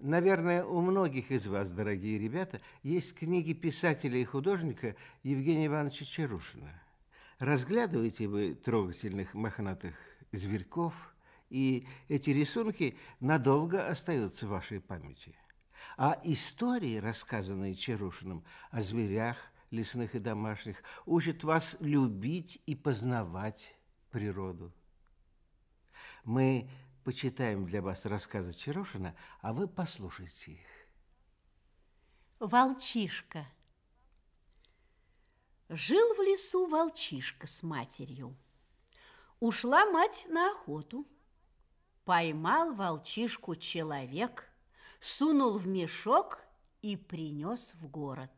Наверное, у многих из вас, дорогие ребята, есть книги писателя и художника Евгения Ивановича Чарушина. Разглядывайте вы трогательных мохнатых зверьков, и эти рисунки надолго остаются в вашей памяти. А истории, рассказанные Чарушиным о зверях, лесных и домашних, учат вас любить и познавать природу. Мы почитаем для вас рассказы Чарошина, а вы послушайте их. Волчишка. Жил в лесу волчишка с матерью. Ушла мать на охоту. Поймал волчишку человек, сунул в мешок и принес в город.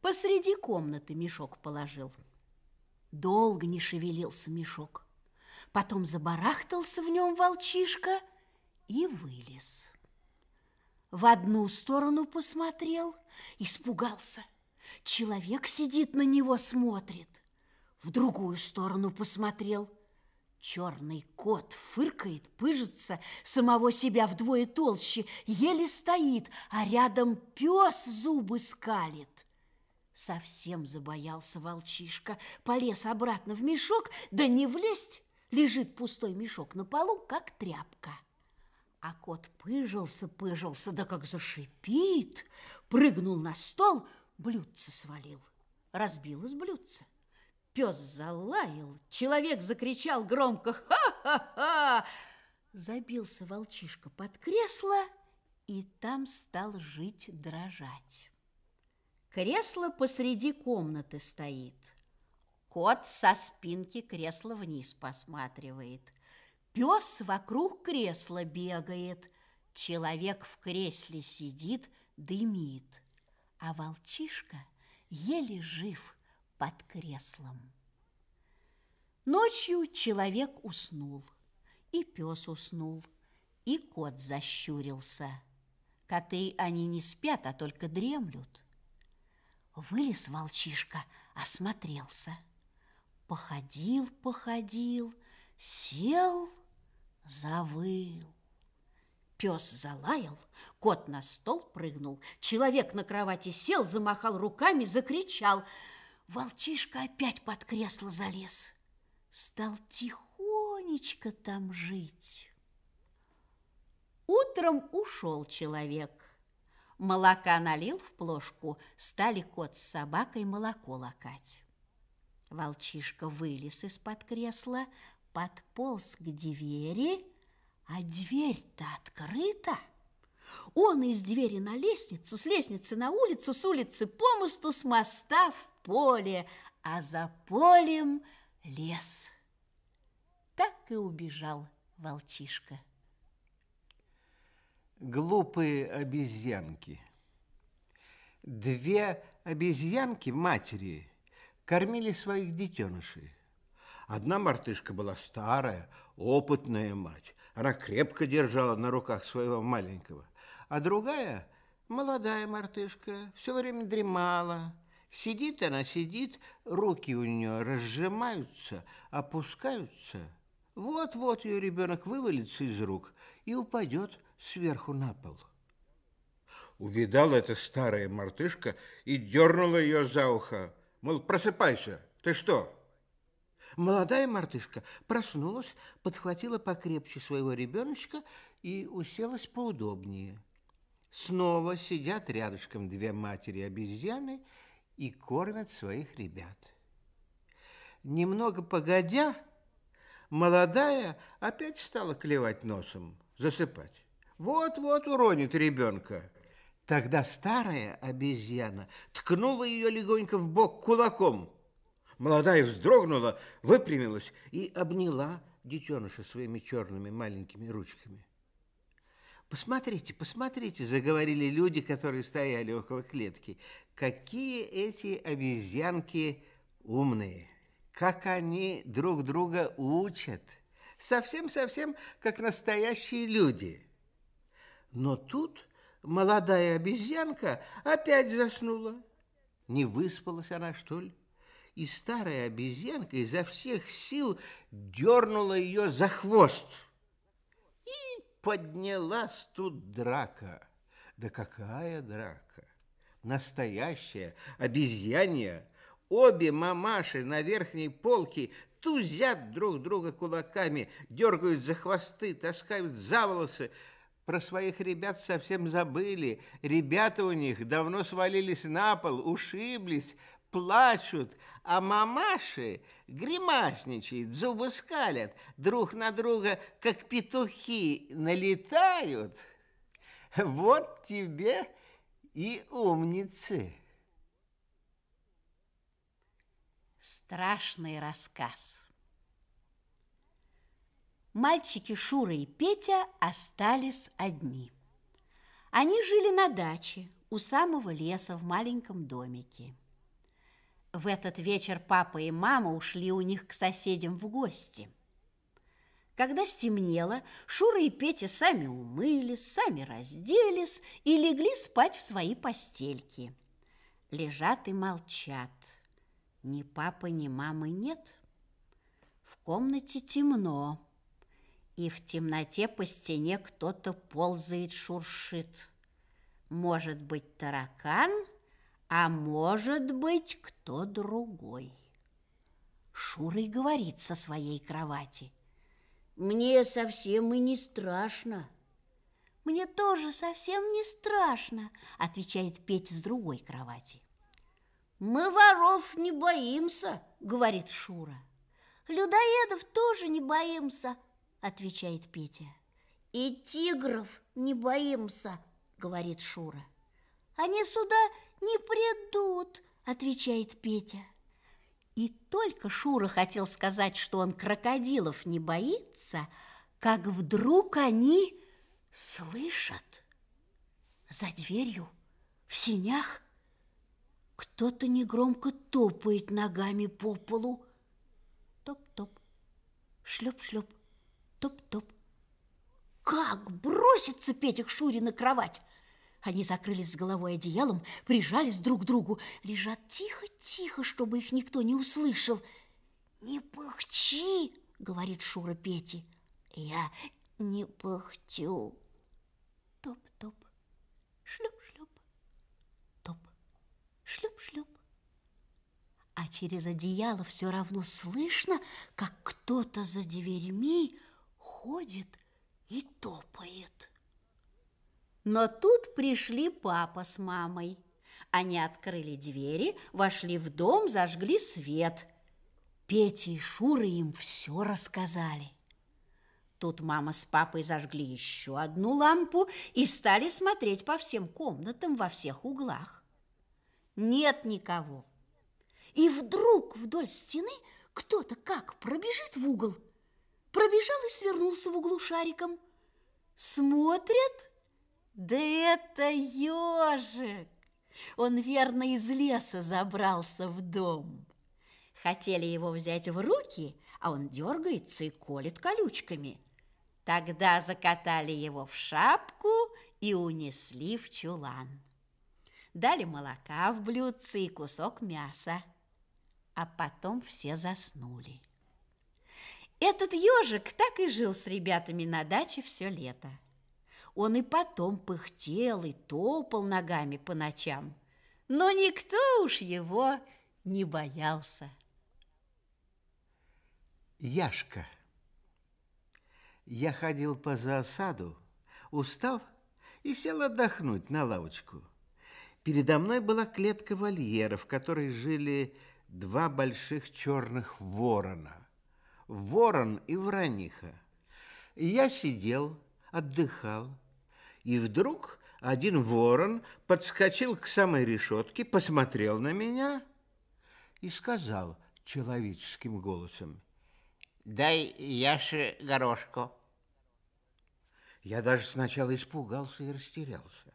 Посреди комнаты мешок положил. Долго не шевелился мешок. Потом забарахтался в нем волчишка и вылез. В одну сторону посмотрел, испугался. Человек сидит на него, смотрит. В другую сторону посмотрел. Черный кот фыркает, пыжится, самого себя вдвое толще, еле стоит, а рядом пес зубы скалит. Совсем забоялся волчишка, полез обратно в мешок, да не влезть, Лежит пустой мешок на полу, как тряпка. А кот пыжился, пыжился, да как зашипит. Прыгнул на стол, блюдце свалил. Разбилось блюдце. Пес залаял, человек закричал громко «Ха-ха-ха!» Забился волчишка под кресло и там стал жить дрожать. Кресло посреди комнаты стоит – Кот со спинки кресла вниз посматривает. Пес вокруг кресла бегает. Человек в кресле сидит, дымит. А волчишка еле жив под креслом. Ночью человек уснул, и пес уснул, и кот защурился. Коты они не спят, а только дремлют. Вылез волчишка, осмотрелся – Походил, походил, сел, завыл. Пес залаял, кот на стол прыгнул, человек на кровати сел, замахал руками, закричал. Волчишка опять под кресло залез. Стал тихонечко там жить. Утром ушел человек. Молока налил в плошку, стали кот с собакой молоко лакать. Волчишка вылез из-под кресла, подполз к двери, а дверь-то открыта. Он из двери на лестницу, с лестницы на улицу, с улицы по мосту, с моста в поле, а за полем лес. Так и убежал волчишка. Глупые обезьянки. Две обезьянки матери кормили своих детенышей. Одна мартышка была старая, опытная мать. Она крепко держала на руках своего маленького. А другая, молодая мартышка, все время дремала. Сидит она, сидит, руки у нее разжимаются, опускаются. Вот-вот ее ребенок вывалится из рук и упадет сверху на пол. Увидала эта старая мартышка и дернула ее за ухо мол, просыпайся, ты что? Молодая мартышка проснулась, подхватила покрепче своего ребеночка и уселась поудобнее. Снова сидят рядышком две матери-обезьяны и кормят своих ребят. Немного погодя, молодая опять стала клевать носом, засыпать. Вот-вот уронит ребенка. Тогда старая обезьяна ткнула ее легонько в бок кулаком. Молодая вздрогнула, выпрямилась и обняла детеныша своими черными маленькими ручками. «Посмотрите, посмотрите!» – заговорили люди, которые стояли около клетки. «Какие эти обезьянки умные! Как они друг друга учат! Совсем-совсем как настоящие люди!» Но тут молодая обезьянка опять заснула. Не выспалась она, что ли? И старая обезьянка изо всех сил дернула ее за хвост. И поднялась тут драка. Да какая драка! Настоящая обезьянья. Обе мамаши на верхней полке тузят друг друга кулаками, дергают за хвосты, таскают за волосы. Про своих ребят совсем забыли. Ребята у них давно свалились на пол, ушиблись, плачут, а мамаши гримасничают, зубы скалят, друг на друга, как петухи, налетают. Вот тебе и умницы. Страшный рассказ мальчики Шура и Петя остались одни. Они жили на даче у самого леса в маленьком домике. В этот вечер папа и мама ушли у них к соседям в гости. Когда стемнело, Шура и Петя сами умылись, сами разделись и легли спать в свои постельки. Лежат и молчат. Ни папы, ни мамы нет. В комнате темно и в темноте по стене кто-то ползает, шуршит. Может быть, таракан, а может быть, кто другой. Шура и говорит со своей кровати. Мне совсем и не страшно. Мне тоже совсем не страшно, отвечает Петь с другой кровати. Мы воров не боимся, говорит Шура. Людоедов тоже не боимся, отвечает Петя. И тигров не боимся, говорит Шура. Они сюда не придут, отвечает Петя. И только Шура хотел сказать, что он крокодилов не боится, как вдруг они слышат за дверью, в синях, кто-то негромко топает ногами по полу. Топ-топ, шлеп-шлеп. Топ-топ. Как бросится Петя к Шуре на кровать! Они закрылись с головой одеялом, прижались друг к другу, лежат тихо-тихо, чтобы их никто не услышал. «Не пыхчи!» — говорит Шура Пети. «Я не пыхтю!» Топ-топ, шлеп-шлеп, топ, топ шлюп шлюп топ шлюп шлюп А через одеяло все равно слышно, как кто-то за дверьми ходит и топает. Но тут пришли папа с мамой. Они открыли двери, вошли в дом, зажгли свет. Петя и Шура им все рассказали. Тут мама с папой зажгли еще одну лампу и стали смотреть по всем комнатам во всех углах. Нет никого. И вдруг вдоль стены кто-то как пробежит в угол – пробежал и свернулся в углу шариком. Смотрят, да это ежик! Он верно из леса забрался в дом. Хотели его взять в руки, а он дергается и колет колючками. Тогда закатали его в шапку и унесли в чулан. Дали молока в блюдце и кусок мяса, а потом все заснули. Этот ежик так и жил с ребятами на даче все лето. Он и потом пыхтел и топал ногами по ночам, но никто уж его не боялся. Яшка. Я ходил по заосаду, устал и сел отдохнуть на лавочку. Передо мной была клетка вольера, в которой жили два больших черных ворона – ворон и враниха. я сидел, отдыхал, и вдруг один ворон подскочил к самой решетке, посмотрел на меня и сказал человеческим голосом, «Дай Яше горошку». Я даже сначала испугался и растерялся.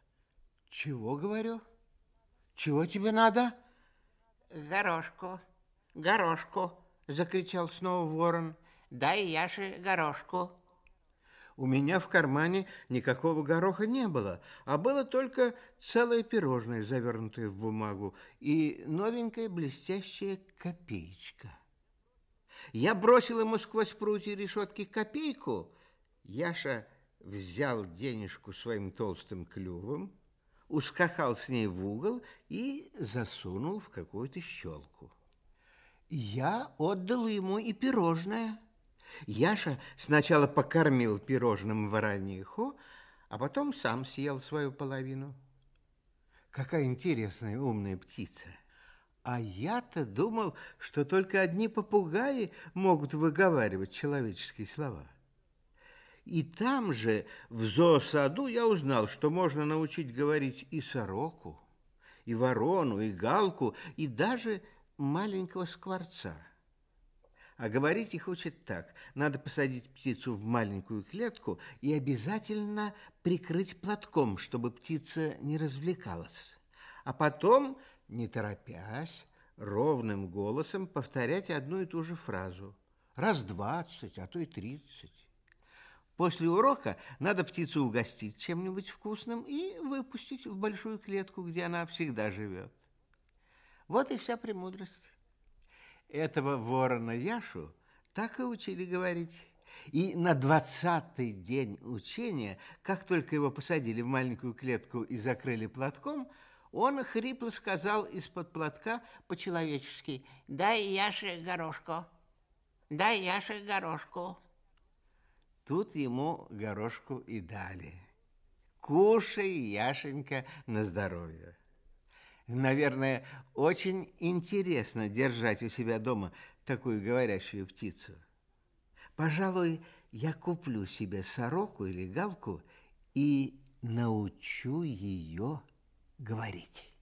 «Чего, говорю? Чего тебе надо?» «Горошку, горошку» закричал снова ворон. «Дай Яше горошку!» У меня в кармане никакого гороха не было, а было только целое пирожное, завернутое в бумагу, и новенькая блестящая копеечка. Я бросил ему сквозь прутья решетки копейку. Яша взял денежку своим толстым клювом, ускакал с ней в угол и засунул в какую-то щелку. Я отдал ему и пирожное. Яша сначала покормил пирожным ворониху, а потом сам съел свою половину. Какая интересная умная птица. А я-то думал, что только одни попугаи могут выговаривать человеческие слова. И там же, в зоосаду, я узнал, что можно научить говорить и сороку, и ворону, и галку, и даже маленького скворца. А говорить их учат так. Надо посадить птицу в маленькую клетку и обязательно прикрыть платком, чтобы птица не развлекалась. А потом, не торопясь, ровным голосом повторять одну и ту же фразу. Раз двадцать, а то и тридцать. После урока надо птицу угостить чем-нибудь вкусным и выпустить в большую клетку, где она всегда живет. Вот и вся премудрость. Этого ворона Яшу так и учили говорить. И на двадцатый день учения, как только его посадили в маленькую клетку и закрыли платком, он хрипло сказал из-под платка по-человечески «Дай Яше горошку! Дай Яше горошку!» Тут ему горошку и дали. «Кушай, Яшенька, на здоровье!» Наверное, очень интересно держать у себя дома такую говорящую птицу. Пожалуй, я куплю себе сороку или галку и научу ее говорить.